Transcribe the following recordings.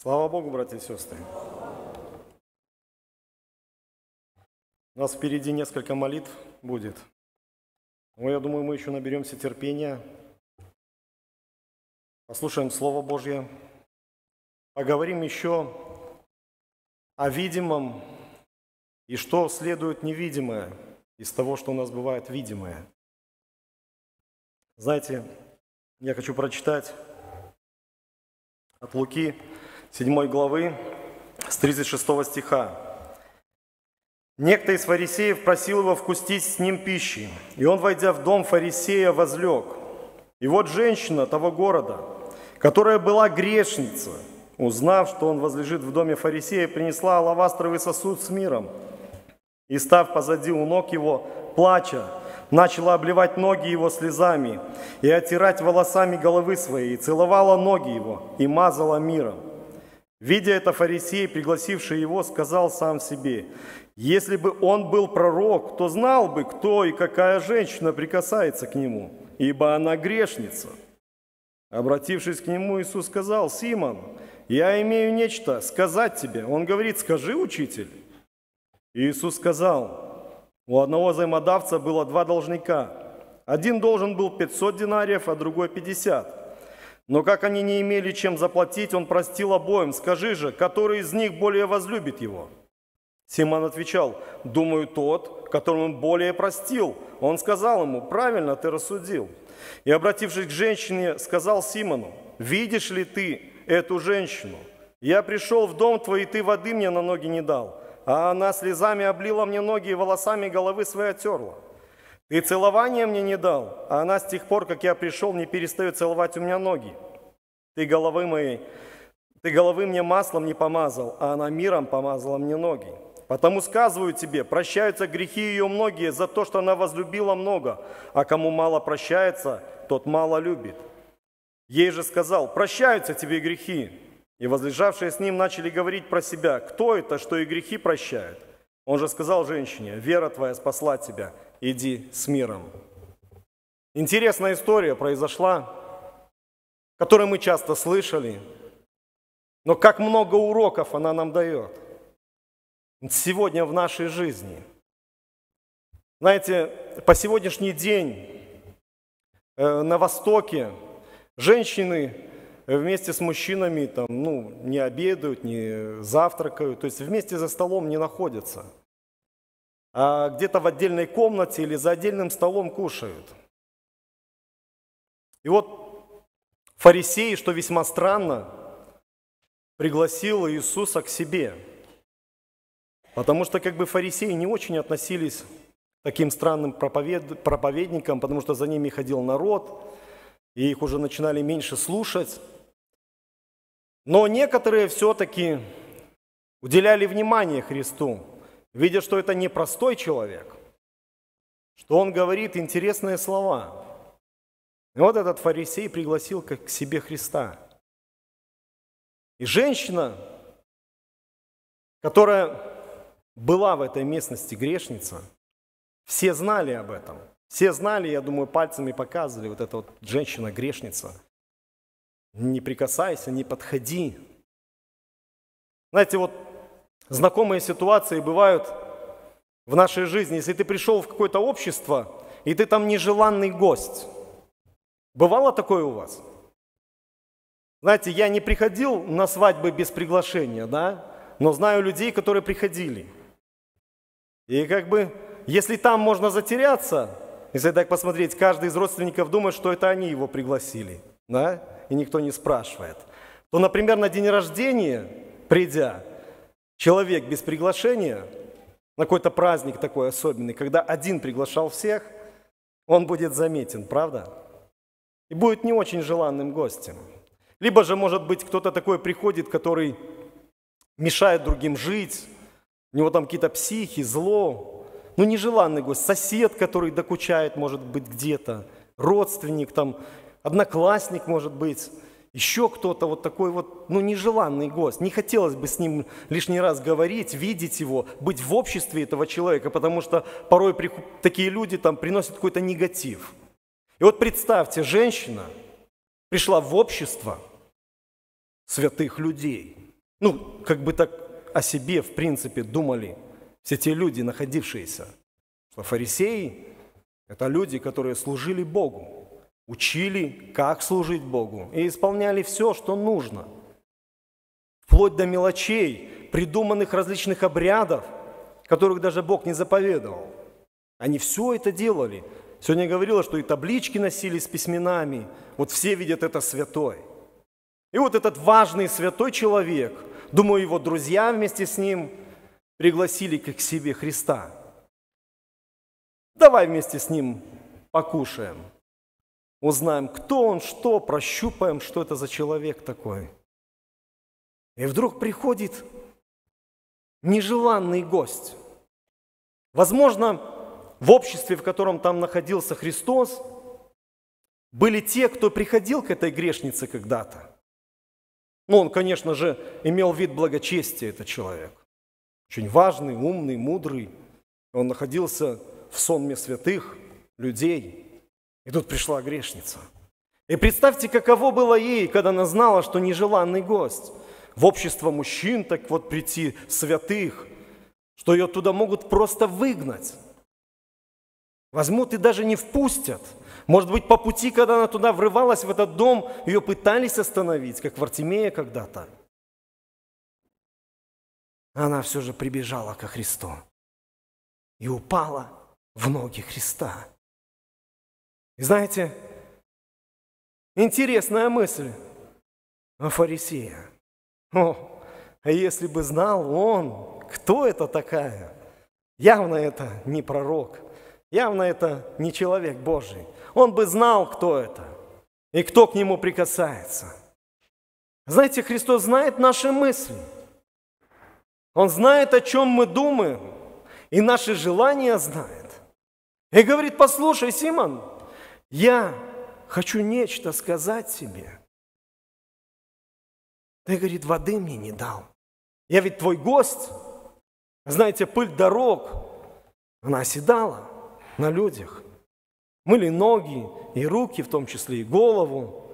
Слава Богу, братья и сестры. У нас впереди несколько молитв будет. Но я думаю, мы еще наберемся терпения, послушаем Слово Божье, поговорим еще о видимом и что следует невидимое из того, что у нас бывает видимое. Знаете, я хочу прочитать от Луки 7 главы, с 36 стиха. Некто из фарисеев просил его вкусить с ним пищи, и он, войдя в дом фарисея, возлег. И вот женщина того города, которая была грешница, узнав, что он возлежит в доме фарисея, принесла алавастровый сосуд с миром, и, став позади у ног его, плача, начала обливать ноги его слезами и оттирать волосами головы свои, и целовала ноги его, и мазала миром. Видя это, фарисей, пригласивший его, сказал сам себе, «Если бы он был пророк, то знал бы, кто и какая женщина прикасается к нему, ибо она грешница». Обратившись к нему, Иисус сказал, «Симон, я имею нечто сказать тебе». Он говорит, «Скажи, учитель». Иисус сказал, «У одного взаимодавца было два должника. Один должен был 500 динариев, а другой 50. Но как они не имели чем заплатить, он простил обоим. Скажи же, который из них более возлюбит его? Симон отвечал, думаю, тот, которому он более простил. Он сказал ему, правильно ты рассудил. И, обратившись к женщине, сказал Симону, видишь ли ты эту женщину? Я пришел в дом твой, и ты воды мне на ноги не дал, а она слезами облила мне ноги и волосами головы своей оттерла. Ты целования мне не дал, а она с тех пор, как я пришел, не перестает целовать у меня ноги. Ты головы моей, ты головы мне маслом не помазал, а она миром помазала мне ноги. Потому сказываю тебе, прощаются грехи ее многие за то, что она возлюбила много, а кому мало прощается, тот мало любит. Ей же сказал, прощаются тебе грехи. И возлежавшие с ним начали говорить про себя, кто это, что и грехи прощают? Он же сказал женщине, вера твоя спасла тебя, иди с миром. Интересная история произошла, которую мы часто слышали, но как много уроков она нам дает сегодня в нашей жизни. Знаете, по сегодняшний день э, на Востоке женщины вместе с мужчинами там, ну, не обедают, не завтракают, то есть вместе за столом не находятся – а, где-то в отдельной комнате или за отдельным столом кушают. И вот фарисей, что весьма странно, пригласил Иисуса к себе, потому что как бы фарисеи не очень относились к таким странным проповед... проповедникам, потому что за ними ходил народ, и их уже начинали меньше слушать. Но некоторые все-таки уделяли внимание Христу видя, что это не простой человек, что он говорит интересные слова. И вот этот фарисей пригласил к себе Христа. И женщина, которая была в этой местности грешница, все знали об этом. Все знали, я думаю, пальцами показывали, вот эта вот женщина-грешница. Не прикасайся, не подходи. Знаете, вот Знакомые ситуации бывают в нашей жизни. Если ты пришел в какое-то общество, и ты там нежеланный гость. Бывало такое у вас? Знаете, я не приходил на свадьбы без приглашения, да, но знаю людей, которые приходили. И как бы, если там можно затеряться, если так посмотреть, каждый из родственников думает, что это они его пригласили, да, и никто не спрашивает. То, например, на день рождения, придя, человек без приглашения на какой-то праздник такой особенный, когда один приглашал всех, он будет заметен, правда? И будет не очень желанным гостем. Либо же, может быть, кто-то такой приходит, который мешает другим жить, у него там какие-то психи, зло. Ну, нежеланный гость, сосед, который докучает, может быть, где-то, родственник, там, одноклассник, может быть еще кто-то вот такой вот, ну, нежеланный гость. Не хотелось бы с ним лишний раз говорить, видеть его, быть в обществе этого человека, потому что порой при... такие люди там приносят какой-то негатив. И вот представьте, женщина пришла в общество святых людей. Ну, как бы так о себе, в принципе, думали все те люди, находившиеся. Что фарисеи – это люди, которые служили Богу учили, как служить Богу, и исполняли все, что нужно, вплоть до мелочей, придуманных различных обрядов, которых даже Бог не заповедовал. Они все это делали. Сегодня я говорила, что и таблички носили с письменами. Вот все видят это святой. И вот этот важный святой человек, думаю, его друзья вместе с ним пригласили к себе Христа. Давай вместе с ним покушаем. Узнаем, кто он, что, прощупаем, что это за человек такой. И вдруг приходит нежеланный гость. Возможно, в обществе, в котором там находился Христос, были те, кто приходил к этой грешнице когда-то. Ну, он, конечно же, имел вид благочестия, этот человек. Очень важный, умный, мудрый. Он находился в сонме святых людей. И тут пришла грешница. И представьте, каково было ей, когда она знала, что нежеланный гость. В общество мужчин так вот прийти, святых, что ее туда могут просто выгнать. Возьмут и даже не впустят. Может быть, по пути, когда она туда врывалась, в этот дом, ее пытались остановить, как в Артемия когда-то. Она все же прибежала ко Христу и упала в ноги Христа. И знаете, интересная мысль о фарисея. О, а если бы знал он, кто это такая? Явно это не пророк, явно это не человек Божий. Он бы знал, кто это и кто к нему прикасается. Знаете, Христос знает наши мысли. Он знает, о чем мы думаем, и наши желания знает. И говорит, послушай, Симон, я хочу нечто сказать тебе. Ты, говорит, воды мне не дал. Я ведь твой гость. Знаете, пыль дорог, она оседала на людях. Мыли ноги и руки, в том числе и голову.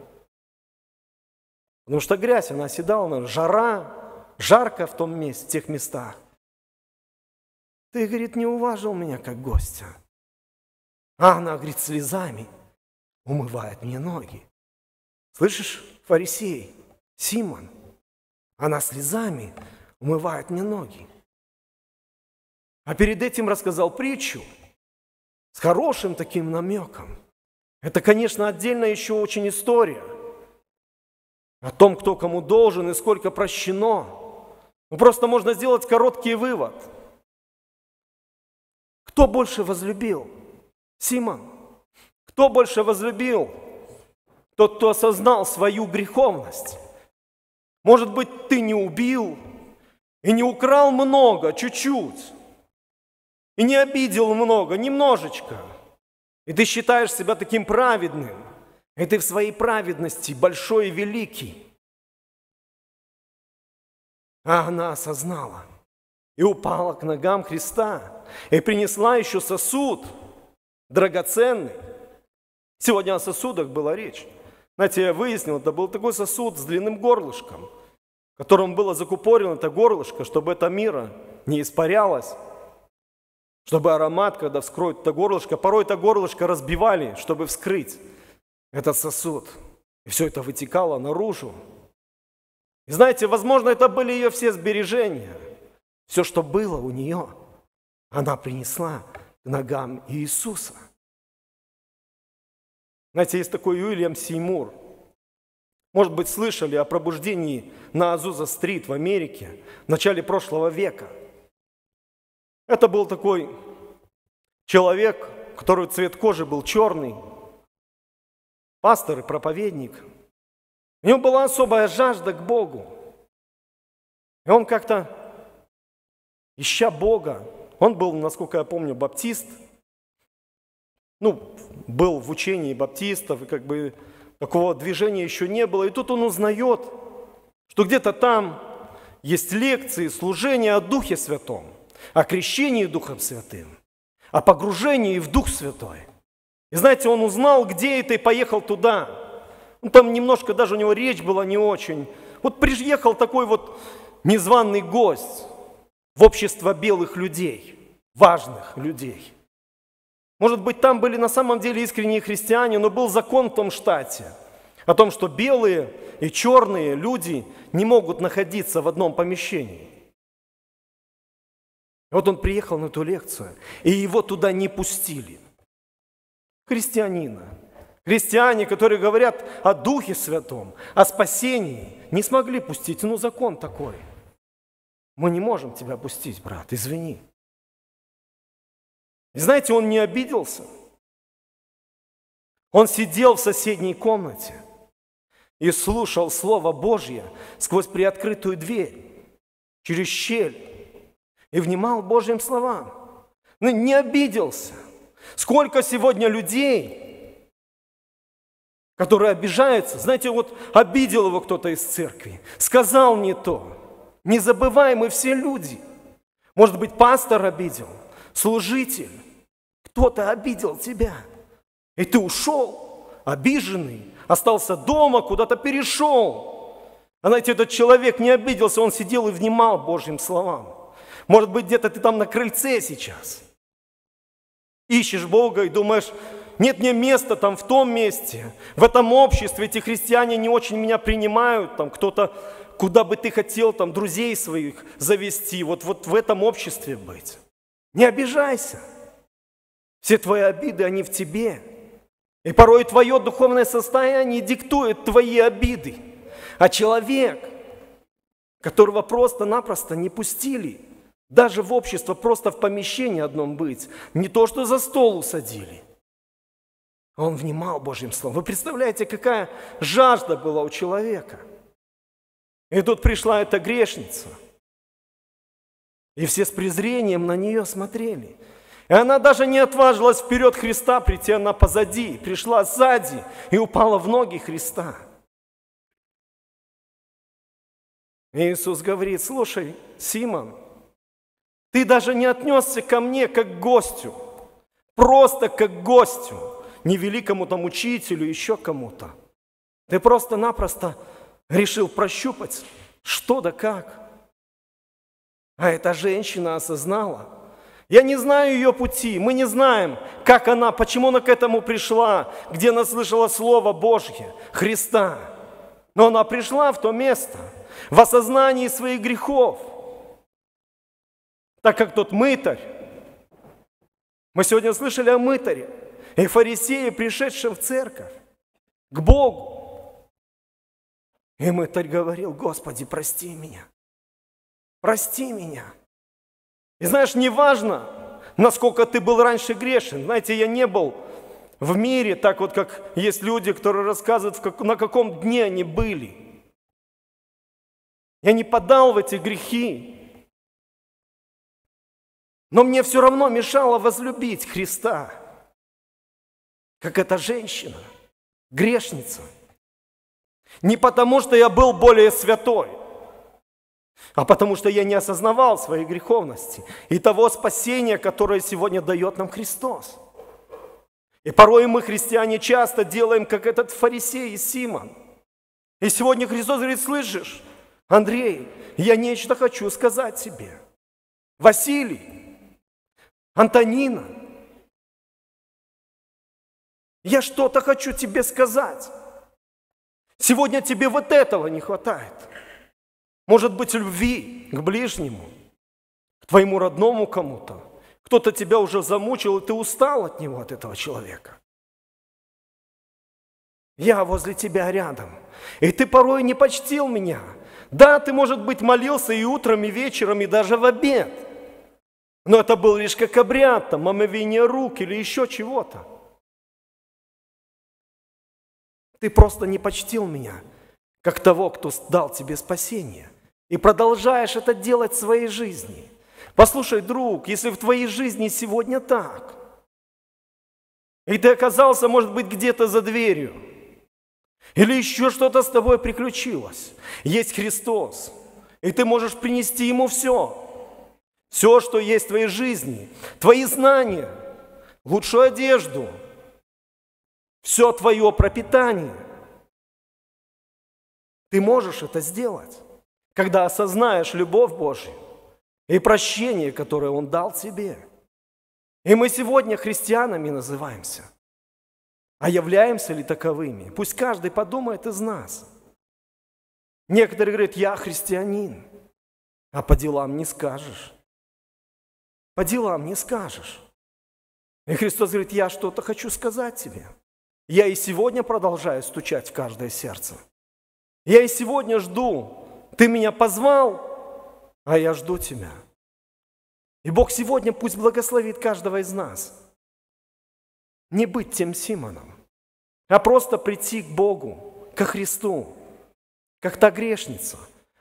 Потому что грязь, она оседала, она жара, жарко в том месте, в тех местах. Ты, говорит, не уважил меня как гостя. А она, говорит, слезами – умывает мне ноги. Слышишь, фарисей, Симон, она слезами умывает мне ноги. А перед этим рассказал притчу с хорошим таким намеком. Это, конечно, отдельная еще очень история о том, кто кому должен и сколько прощено. Но ну, просто можно сделать короткий вывод. Кто больше возлюбил? Симон – кто больше возлюбил? Тот, кто осознал свою греховность. Может быть, ты не убил и не украл много, чуть-чуть, и не обидел много, немножечко. И ты считаешь себя таким праведным, и ты в своей праведности большой и великий. А она осознала и упала к ногам Христа, и принесла еще сосуд драгоценный, Сегодня о сосудах была речь. Знаете, я выяснил, это был такой сосуд с длинным горлышком, которым было закупорено это горлышко, чтобы эта мира не испарялась, чтобы аромат, когда вскроют это горлышко, порой это горлышко разбивали, чтобы вскрыть этот сосуд. И все это вытекало наружу. И знаете, возможно, это были ее все сбережения. Все, что было у нее, она принесла к ногам Иисуса – знаете, есть такой Уильям Сеймур. Может быть, слышали о пробуждении на Азуза-стрит в Америке в начале прошлого века. Это был такой человек, который цвет кожи был черный, пастор и проповедник. У него была особая жажда к Богу. И он как-то, ища Бога, он был, насколько я помню, баптист – ну, был в учении баптистов, и как бы такого движения еще не было. И тут он узнает, что где-то там есть лекции, служения о Духе Святом, о крещении Духом Святым, о погружении в Дух Святой. И знаете, он узнал, где это, и поехал туда. Ну, там немножко даже у него речь была не очень. Вот приехал такой вот незваный гость в общество белых людей, важных людей – может быть, там были на самом деле искренние христиане, но был закон в том штате о том, что белые и черные люди не могут находиться в одном помещении. Вот он приехал на эту лекцию, и его туда не пустили. Христианина. Христиане, которые говорят о Духе Святом, о спасении, не смогли пустить. Ну, закон такой. Мы не можем тебя пустить, брат, извини знаете, он не обиделся. Он сидел в соседней комнате и слушал Слово Божье сквозь приоткрытую дверь, через щель, и внимал Божьим словам. Но ну, не обиделся. Сколько сегодня людей, которые обижаются. Знаете, вот обидел его кто-то из церкви, сказал не то. Не забывай, мы все люди. Может быть, пастор обидел, служитель, кто-то обидел тебя. И ты ушел, обиженный, остался дома, куда-то перешел. А знаете, этот человек не обиделся, он сидел и внимал Божьим словам. Может быть, где-то ты там на крыльце сейчас. Ищешь Бога и думаешь, нет мне места там в том месте, в этом обществе эти христиане не очень меня принимают, там кто-то, куда бы ты хотел там друзей своих завести, вот, вот в этом обществе быть. Не обижайся – все твои обиды, они в тебе. И порой твое духовное состояние диктует твои обиды. А человек, которого просто-напросто не пустили, даже в общество, просто в помещении одном быть, не то что за стол усадили. Он внимал Божьим Словом. Вы представляете, какая жажда была у человека. И тут пришла эта грешница. И все с презрением на нее смотрели. И она даже не отважилась вперед Христа прийти, она позади, пришла сзади и упала в ноги Христа. Иисус говорит, слушай, Симон, ты даже не отнесся ко мне как к гостю, просто как к гостю, не великому там учителю, еще кому-то. Ты просто-напросто решил прощупать, что да как. А эта женщина осознала – я не знаю ее пути, мы не знаем, как она, почему она к этому пришла, где она слышала Слово Божье, Христа. Но она пришла в то место, в осознании своих грехов, так как тот мытарь, мы сегодня слышали о мытаре и фарисее, пришедшем в церковь, к Богу. И мытарь говорил, Господи, прости меня, прости меня. И знаешь, неважно, насколько ты был раньше грешен. Знаете, я не был в мире, так вот как есть люди, которые рассказывают, на каком дне они были. Я не подал в эти грехи. Но мне все равно мешало возлюбить Христа, как эта женщина, грешница. Не потому, что я был более святой – а потому что я не осознавал своей греховности и того спасения, которое сегодня дает нам Христос. И порой мы, христиане, часто делаем, как этот фарисей и Симон. И сегодня Христос говорит, слышишь, Андрей, я нечто хочу сказать тебе. Василий, Антонина, я что-то хочу тебе сказать. Сегодня тебе вот этого не хватает – может быть, любви к ближнему, к твоему родному кому-то. Кто-то тебя уже замучил, и ты устал от него, от этого человека. Я возле тебя рядом. И ты порой не почтил меня. Да, ты, может быть, молился и утром, и вечером, и даже в обед. Но это был лишь как обряд, там, омовение рук или еще чего-то. Ты просто не почтил меня, как того, кто дал тебе спасение и продолжаешь это делать в своей жизни. Послушай, друг, если в твоей жизни сегодня так, и ты оказался, может быть, где-то за дверью, или еще что-то с тобой приключилось, есть Христос, и ты можешь принести Ему все, все, что есть в твоей жизни, твои знания, лучшую одежду, все твое пропитание. Ты можешь это сделать когда осознаешь любовь Божью и прощение, которое Он дал тебе. И мы сегодня христианами называемся. А являемся ли таковыми? Пусть каждый подумает из нас. Некоторые говорят, я христианин, а по делам не скажешь. По делам не скажешь. И Христос говорит, я что-то хочу сказать тебе. Я и сегодня продолжаю стучать в каждое сердце. Я и сегодня жду ты меня позвал, а я жду тебя. И Бог сегодня пусть благословит каждого из нас. Не быть тем Симоном, а просто прийти к Богу, ко Христу, как та грешница.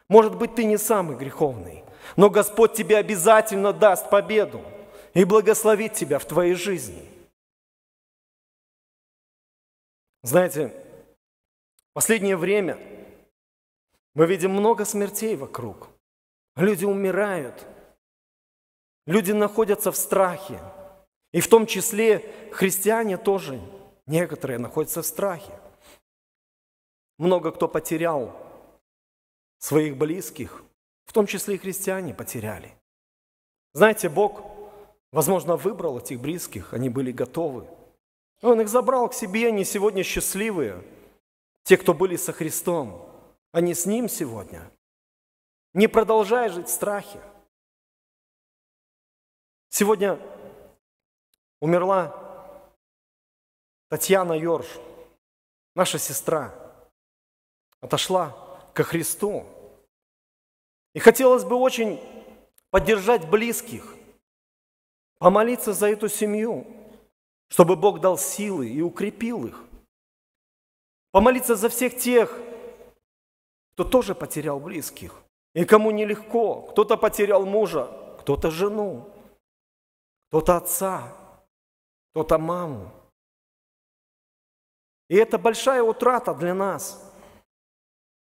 Может быть, ты не самый греховный, но Господь тебе обязательно даст победу и благословит тебя в твоей жизни. Знаете, в последнее время – мы видим много смертей вокруг. Люди умирают. Люди находятся в страхе. И в том числе христиане тоже некоторые находятся в страхе. Много кто потерял своих близких, в том числе и христиане потеряли. Знаете, Бог, возможно, выбрал этих близких, они были готовы. Он их забрал к себе, они сегодня счастливые, те, кто были со Христом а не с Ним сегодня. Не продолжай жить в страхе. Сегодня умерла Татьяна Йорж, наша сестра, отошла ко Христу. И хотелось бы очень поддержать близких, помолиться за эту семью, чтобы Бог дал силы и укрепил их. Помолиться за всех тех, кто тоже потерял близких. И кому нелегко. Кто-то потерял мужа, кто-то жену, кто-то отца, кто-то маму. И это большая утрата для нас.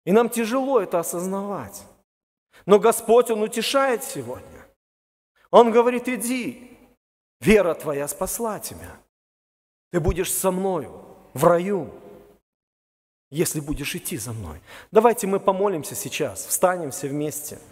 И нам тяжело это осознавать. Но Господь, Он утешает сегодня. Он говорит, иди, вера твоя спасла тебя. Ты будешь со мною в раю если будешь идти за мной. Давайте мы помолимся сейчас, встанем все вместе.